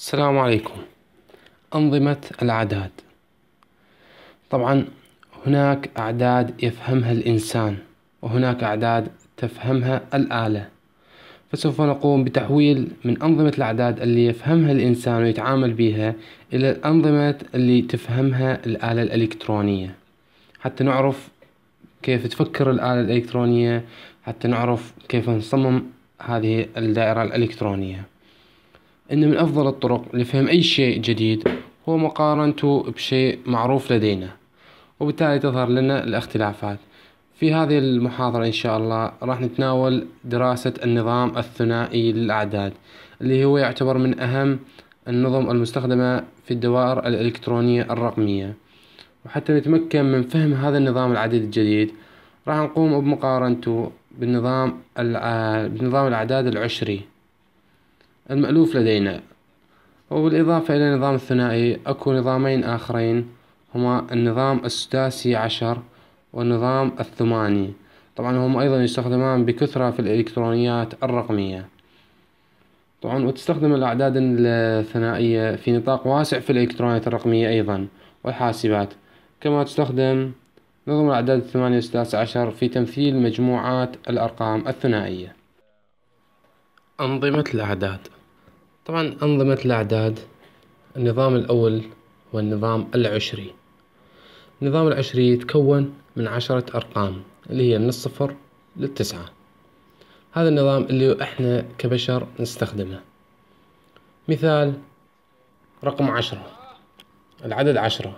السلام عليكم أنظمة الأعداد طبعا هناك أعداد يفهمها الإنسان وهناك أعداد تفهمها الآلة فسوف نقوم بتحويل من أنظمة الأعداد اللي يفهمها الإنسان ويتعامل بها إلى الأنظمة اللي تفهمها الآلة الإلكترونية حتى نعرف كيف تفكر الآلة الإلكترونية حتى نعرف كيف نصمم هذه الدائرة الإلكترونية أن من أفضل الطرق لفهم أي شيء جديد هو مقارنته بشيء معروف لدينا وبالتالي تظهر لنا الاختلافات في هذه المحاضرة إن شاء الله راح نتناول دراسة النظام الثنائي للأعداد اللي هو يعتبر من أهم النظم المستخدمة في الدوائر الإلكترونية الرقمية وحتى نتمكن من فهم هذا النظام العدد الجديد راح نقوم بمقارنته بالنظام بالنظام الأعداد العشري المألوف لدينا وبالإضافة إلى النظام الثنائي أكو نظامين آخرين هما النظام السداسي عشر والنظام الثماني طبعا هما أيضا يستخدمان بكثرة في الإلكترونيات الرقمية طبعا وتستخدم الأعداد الثنائية في نطاق واسع في الإلكترونيات الرقمية أيضا والحاسبات كما تستخدم نظم الأعداد الثمانية والسادس عشر في تمثيل مجموعات الأرقام الثنائية أنظمة الأعداد طبعا أنظمة الأعداد النظام الأول هو النظام العشري النظام العشري يتكون من عشرة أرقام اللي هي من الصفر للتسعة هذا النظام اللي احنا كبشر نستخدمه مثال رقم عشرة العدد عشرة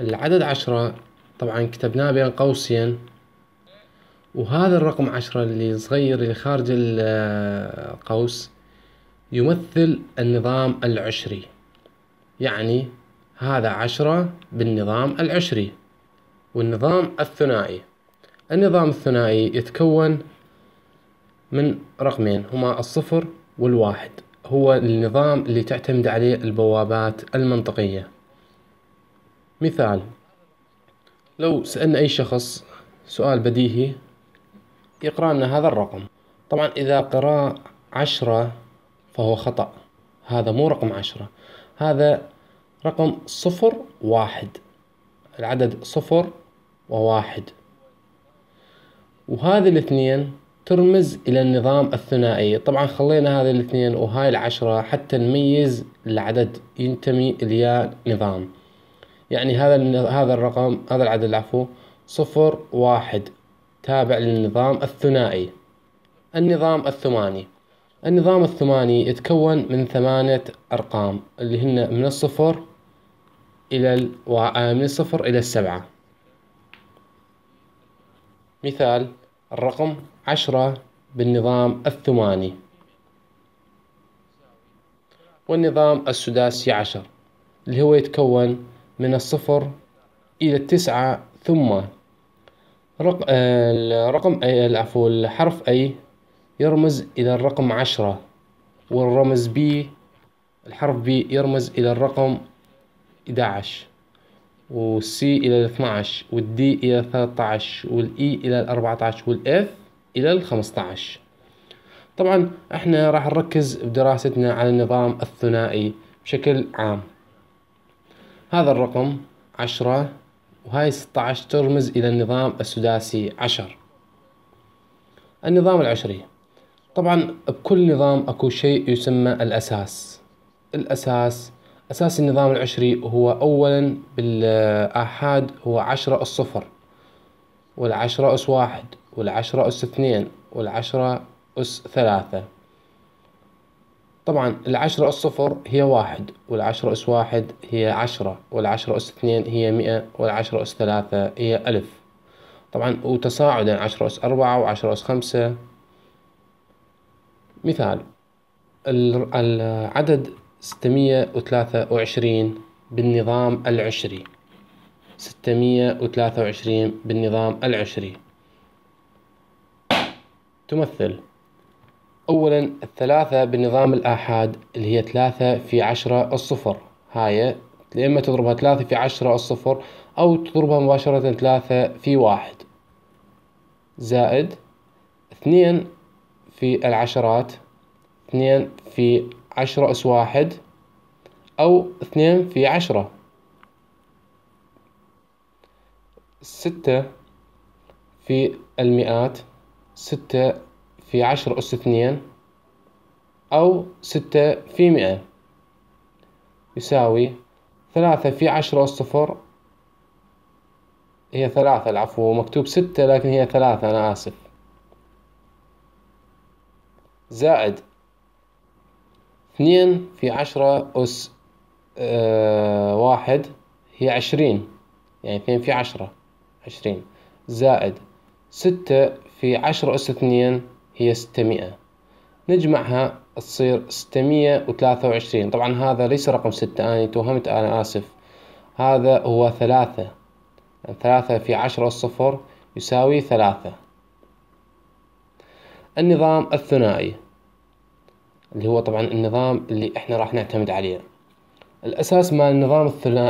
العدد عشرة طبعا كتبناه بين قوسين وهذا الرقم عشرة اللي صغير اللي خارج القوس آه، يمثل النظام العشري يعني هذا عشرة بالنظام العشري والنظام الثنائي النظام الثنائي يتكون من رقمين هما الصفر والواحد هو النظام اللي تعتمد عليه البوابات المنطقية مثال لو سألنا أي شخص سؤال بديهي يقرأ لنا هذا الرقم طبعا إذا قرأ عشرة فهو خطأ هذا مو رقم عشرة هذا رقم صفر واحد العدد صفر وواحد وهذه الاثنين ترمز إلى النظام الثنائي طبعا خلينا هذه الاثنين وهاي العشرة حتى نميز العدد ينتمي إلى نظام يعني هذا هذا الرقم هذا العدد العفو صفر واحد تابع للنظام الثنائي النظام الثماني النظام الثماني يتكون من ثمانية أرقام اللي هن من الصفر إلى ال... آه، من الصفر إلى السبعة مثال الرقم عشرة بالنظام الثماني والنظام السداسي عشر اللي هو يتكون من الصفر إلى التسعة ثم رقم آه، الرقم آه، عفوا الحرف أي يرمز إلى الرقم عشرة والرمز بي الحرف بي يرمز إلى الرقم 11 والسي إلى 12 والدي إلى 13 والإي e إلى 14 والإف إلى 15 طبعا احنا راح نركز بدراستنا على النظام الثنائي بشكل عام هذا الرقم عشرة وهاي 16 ترمز إلى النظام السداسي عشر النظام العشري طبعا بكل نظام اكو شيء يسمى الاساس الاساس اساس النظام العشري هو اولا بالاحاد هو عشرة اس صفر والعشرة اس واحد والعشرة اس اثنين والعشرة اس ثلاثة طبعا العشرة اس صفر هي واحد والعشرة اس واحد هي عشرة والعشرة اس اثنين هي مئة والعشرة اس ثلاثة هي ألف طبعا وتصاعدا عشرة اس أربعة وعشرة اس خمسة مثال العدد 623 بالنظام العشري 623 بالنظام العشري تمثل أولا الثلاثة بالنظام الآحاد اللي هي ثلاثة في عشرة الصفر هاي إما تضربها ثلاثة في عشرة الصفر أو تضربها مباشرة ثلاثة في واحد زائد اثنين في العشرات اثنين في عشرة أس واحد أو اثنين في عشرة ستة في المئات ستة في عشرة أس اثنين أو ستة في مئة يساوي ثلاثة في عشرة أس صفر هي ثلاثة العفو مكتوب ستة لكن هي ثلاثة أنا آسف زائد اثنين في عشرة أس اه واحد هي عشرين يعني اثنين في عشرة عشرين زائد ستة في عشرة أس اثنين هي ستمائة نجمعها تصير ستمية وثلاثة وعشرين طبعا هذا ليس رقم ستة أنا توهمت أنا آسف هذا هو ثلاثة يعني ثلاثة في عشرة أس صفر يساوي ثلاثة النظام الثنائي اللي هو طبعا النظام اللي احنا راح نعتمد عليه الأساس مال النظام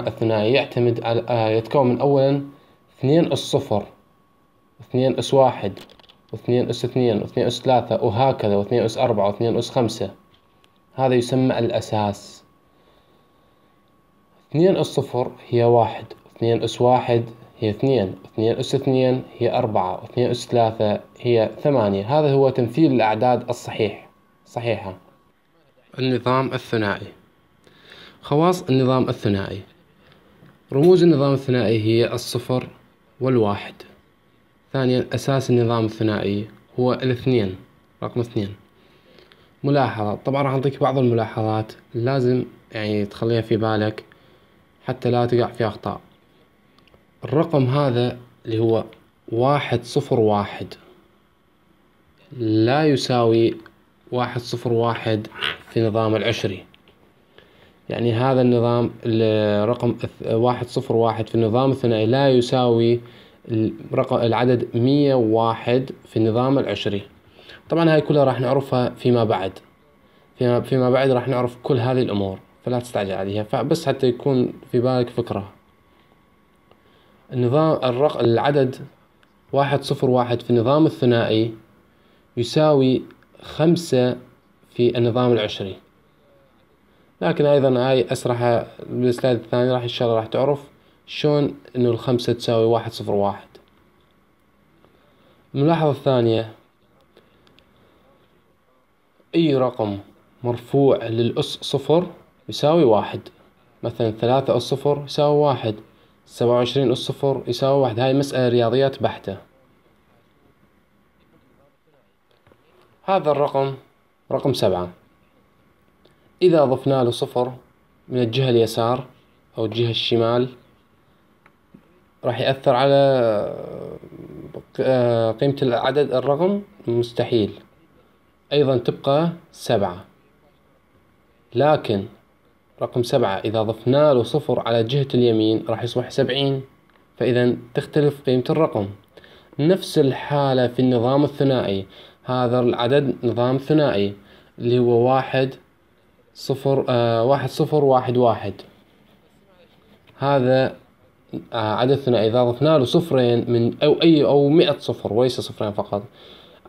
الثنائي يعتمد على آه، يتكون من أولا اثنين أس صفر اثنين أس واحد واثنين أس اثنين واثنين أس ثلاثة وهكذا واثنين أس أربعة واثنين أس خمسة هذا يسمى الأساس اثنين أس صفر هي واحد اثنين أس واحد هي اثنين اثنين أس اثنين هي أربعة اثنين أس ثلاثة هي ثمانية هذا هو تمثيل الأعداد الصحيح صحيحة النظام الثنائي خواص النظام الثنائي رموز النظام الثنائي هي الصفر والواحد ثانيا أساس النظام الثنائي هو الاثنين رقم اثنين ملاحظة طبعا راح أعطيك بعض الملاحظات لازم يعني تخليها في بالك حتى لا تقع في أخطاء الرقم هذا اللي هو واحد صفر واحد لا يساوي واحد صفر واحد في نظام العشري يعني هذا النظام الرقم واحد صفر واحد في النظام الثنائي لا يساوي الرقم العدد مية واحد في النظام العشري طبعا هاي كلها راح نعرفها فيما بعد فيما, بعد راح نعرف كل هذه الأمور فلا تستعجل عليها فبس حتى يكون في بالك فكرة نظام الرق... العدد واحد صفر واحد في النظام الثنائي يساوي خمسة في النظام العشري لكن أيضا هاي اسرح بالسلايد الثاني راح إن شاء الله راح تعرف شلون إنه الخمسة تساوي واحد صفر واحد الملاحظة الثانية أي رقم مرفوع للأس صفر يساوي واحد مثلا ثلاثة أس صفر يساوي واحد سبعة وعشرين أس صفر يساوي واحد هاي مسألة رياضيات بحتة هذا الرقم رقم سبعة إذا أضفنا له صفر من الجهة اليسار أو الجهة الشمال راح يأثر على آه، قيمة العدد الرقم مستحيل أيضا تبقى سبعة لكن رقم سبعة إذا ضفنا له صفر على جهة اليمين راح يصبح سبعين فإذا تختلف قيمة الرقم نفس الحالة في النظام الثنائي هذا العدد نظام ثنائي اللي هو واحد صفر آه واحد صفر واحد واحد هذا آه، عدد ثنائي إذا ضفنا له صفرين من أو أي أو مئة صفر وليس صفرين فقط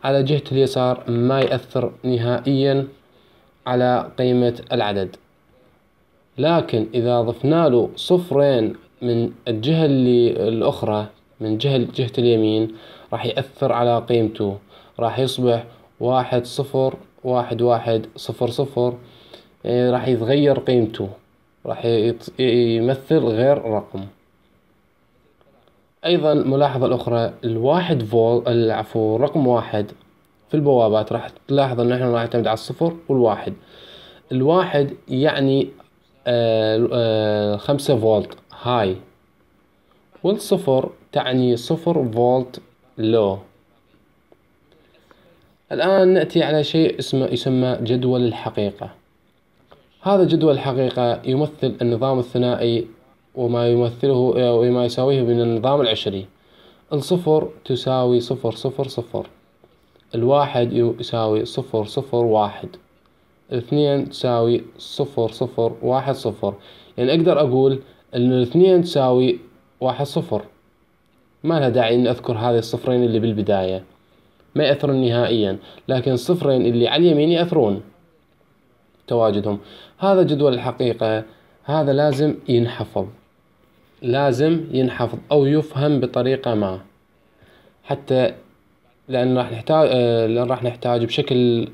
على جهة اليسار ما يأثر نهائيا على قيمة العدد لكن إذا ضفنا له صفرين من الجهة اللي الأخرى من جهة جهة اليمين راح يأثر على قيمته راح يصبح واحد صفر واحد واحد صفر صفر يعني راح يتغير قيمته راح يمثل غير رقم أيضا ملاحظة أخرى الواحد فول العفو رقم واحد في البوابات راح تلاحظ أن احنا راح نعتمد على الصفر والواحد الواحد يعني آه، آه، خمسة فولت هاي والصفر تعني صفر فولت لو الآن نأتي على شيء اسمه يسمى جدول الحقيقة هذا جدول الحقيقة يمثل النظام الثنائي وما يمثله آه، وما يساويه من النظام العشري الصفر تساوي صفر صفر صفر الواحد يساوي صفر صفر واحد اثنين تساوي صفر صفر واحد صفر يعني اقدر اقول ان الاثنين تساوي واحد صفر ما لها داعي اني اذكر هذه الصفرين اللي بالبداية ما يأثرون نهائيا لكن الصفرين اللي على اليمين يأثرون تواجدهم هذا جدول الحقيقة هذا لازم ينحفظ لازم ينحفظ أو يفهم بطريقة ما حتى لان راح نحتاج آه، لان راح نحتاج بشكل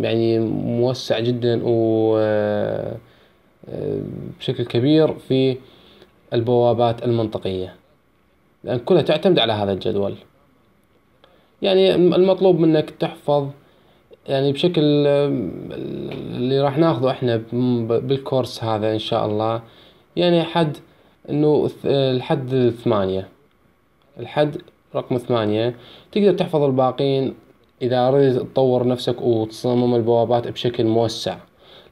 يعني موسع جدا و آه، آه، بشكل كبير في البوابات المنطقية لأن كلها تعتمد على هذا الجدول يعني المطلوب منك تحفظ يعني بشكل اللي راح ناخذه احنا بالكورس هذا ان شاء الله يعني حد انه الحد ثمانية الحد رقم ثمانية تقدر تحفظ الباقين إذا أردت تطور نفسك وتصمم البوابات بشكل موسع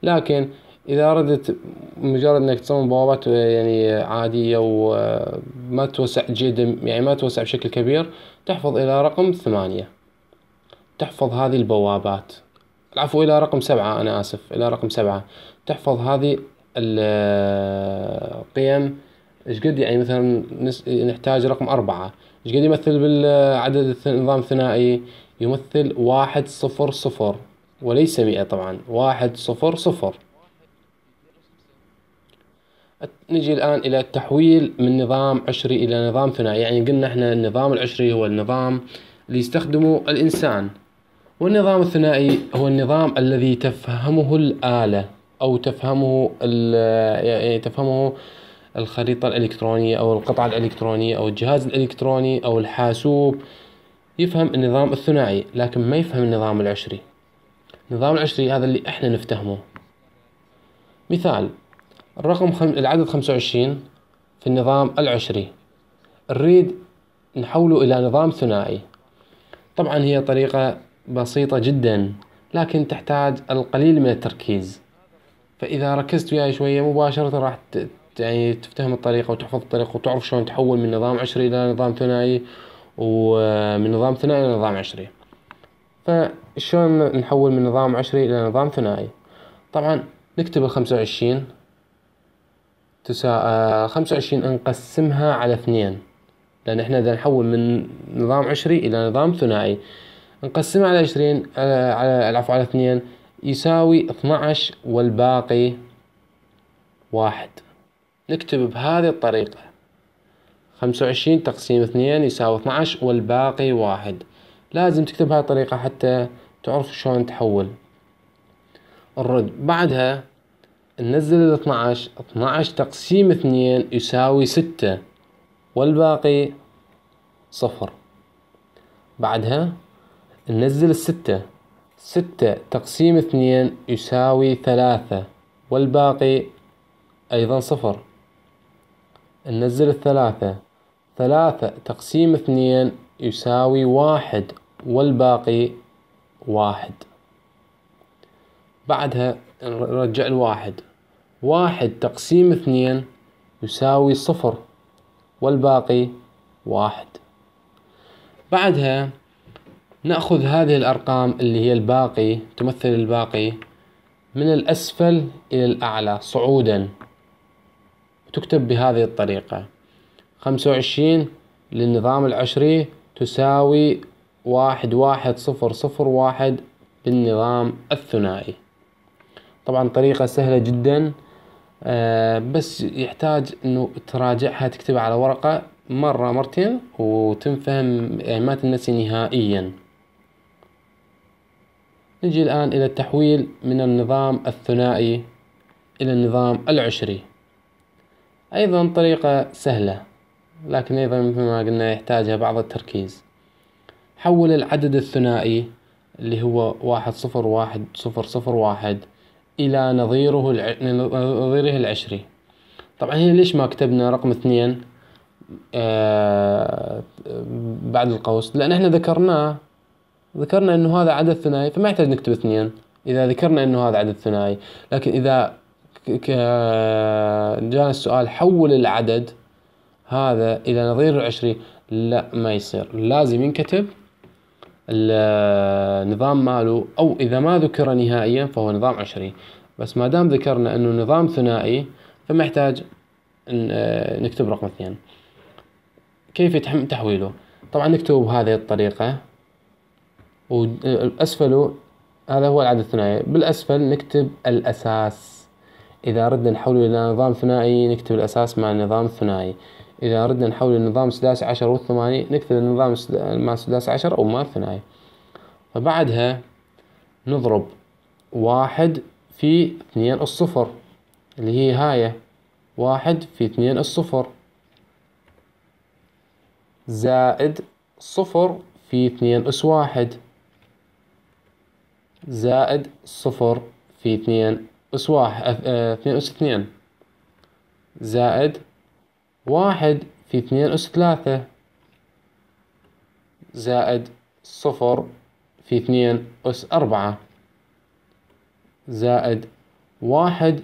لكن إذا أردت مجرد إنك تصمم بوابات يعني عادية وما توسع جدا يعني ما توسع بشكل كبير تحفظ إلى رقم ثمانية تحفظ هذه البوابات العفو إلى رقم سبعة أنا آسف إلى رقم سبعة تحفظ هذه القيم ايش قد يعني مثلا نحتاج رقم أربعة ايش قد يمثل بالعدد النظام الثنائي يمثل واحد صفر صفر وليس مئة طبعا واحد صفر صفر نجي الآن إلى التحويل من نظام عشري إلى نظام ثنائي يعني قلنا إحنا النظام العشري هو النظام اللي يستخدمه الإنسان والنظام الثنائي هو النظام الذي تفهمه الآلة أو تفهمه يعني تفهمه الخريطة الإلكترونية أو القطعة الإلكترونية أو الجهاز الإلكتروني أو الحاسوب يفهم النظام الثنائي لكن ما يفهم النظام العشري النظام العشري هذا اللي احنا نفتهمه مثال الرقم خم... العدد وعشرين في النظام العشري نريد نحوله إلى نظام ثنائي طبعا هي طريقة بسيطة جدا لكن تحتاج القليل من التركيز فإذا ركزت وياي شوية مباشرة راح يعني تفتهم الطريقه وتحفظ الطريقه وتعرف شلون تحول من نظام عشري الى نظام ثنائي ومن نظام ثنائي الى نظام عشري فشلون نحول من نظام عشري الى نظام ثنائي طبعا نكتب الخمسة وعشرين تسا آه، خمسة وعشرين نقسمها على اثنين لأن احنا إذا نحول من نظام عشري إلى نظام ثنائي نقسمها على عشرين على عفوا على اثنين يساوي 12 عشر والباقي واحد نكتب بهذه الطريقة خمسة وعشرين تقسيم اثنين يساوي اثناعش والباقي واحد لازم تكتب بهذه الطريقة حتى تعرف شلون تحول الرد بعدها ننزل ال 12 تقسيم اثنين يساوي ستة والباقي صفر بعدها ننزل الستة ستة تقسيم اثنين يساوي ثلاثة والباقي أيضا صفر ننزل الثلاثة ثلاثة تقسيم اثنين يساوي واحد والباقي واحد بعدها نرجع الواحد واحد تقسيم اثنين يساوي صفر والباقي واحد بعدها نأخذ هذه الأرقام اللي هي الباقي تمثل الباقي من الأسفل إلى الأعلى صعوداً تكتب بهذه الطريقة خمسة وعشرين للنظام العشري تساوي واحد واحد صفر صفر واحد بالنظام الثنائي طبعا طريقة سهلة جدا آه، بس يحتاج انه تراجعها تكتبها على ورقة مرة مرتين وتنفهم يعني ما تنسي نهائيا نجي الآن إلى التحويل من النظام الثنائي إلى النظام العشري أيضا طريقة سهلة لكن أيضا مثل ما قلنا يحتاجها بعض التركيز حول العدد الثنائي اللي هو واحد صفر واحد صفر صفر واحد إلى نظيره الع... نظيره العشري طبعا هنا ليش ما كتبنا رقم اثنين آه بعد القوس لأن احنا ذكرناه ذكرنا انه هذا عدد ثنائي فما يحتاج نكتب اثنين اذا ذكرنا انه هذا عدد ثنائي لكن اذا جانا السؤال حول العدد هذا إلى نظير العشري لا ما يصير لازم ينكتب النظام ماله أو إذا ما ذكر نهائيا فهو نظام عشري بس ما دام ذكرنا أنه نظام ثنائي فمحتاج آه، نكتب رقم اثنين كيف يتم تحويله طبعا نكتبه بهذه الطريقة وأسفله آه، هذا هو العدد الثنائي بالأسفل نكتب الأساس إذا أردنا نحوله إلى نظام ثنائي نكتب الأساس مع النظام الثنائي إذا أردنا نحوله نظام سداس عشر والثماني نكتب النظام مع سداس عشر أو مع الثنائي فبعدها نضرب واحد في اثنين الصفر اللي هي هاية واحد في اثنين الصفر زائد صفر في اثنين أس واحد زائد صفر في اثنين أس واحد آه، اثنين أس اثنين زائد واحد في اثنين أس ثلاثة زائد صفر في اثنين أس أربعة زائد واحد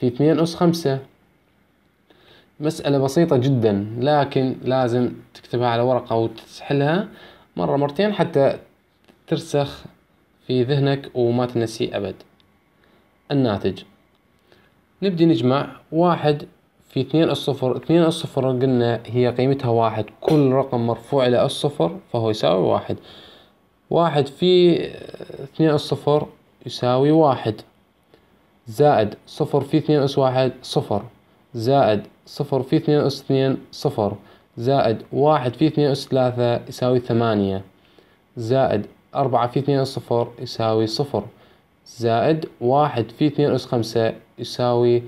في اثنين أس خمسة مسألة بسيطة جدا لكن لازم تكتبها على ورقة وتحلها مرة مرتين حتى ترسخ في ذهنك وما تنسيه أبد الناتج نبدي نجمع واحد في اثنين الصفر اثنين الصفر قلنا هي قيمتها واحد كل رقم مرفوع إلى الصفر فهو يساوي واحد واحد في اثنين الصفر يساوي واحد زائد صفر في اثنين أس واحد صفر زائد صفر في اثنين أس اثنين صفر زائد واحد في اثنين أس ثلاثة يساوي ثمانية زائد أربعة في اثنين أس صفر يساوي صفر زائد واحد في اثنين أس خمسة يساوي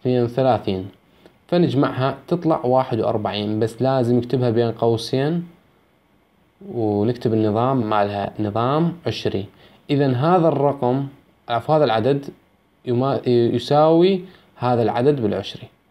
اثنين وثلاثين فنجمعها تطلع واحد وأربعين بس لازم نكتبها بين قوسين ونكتب النظام مالها نظام عشري إذا هذا الرقم عفوا هذا العدد يساوي هذا العدد بالعشري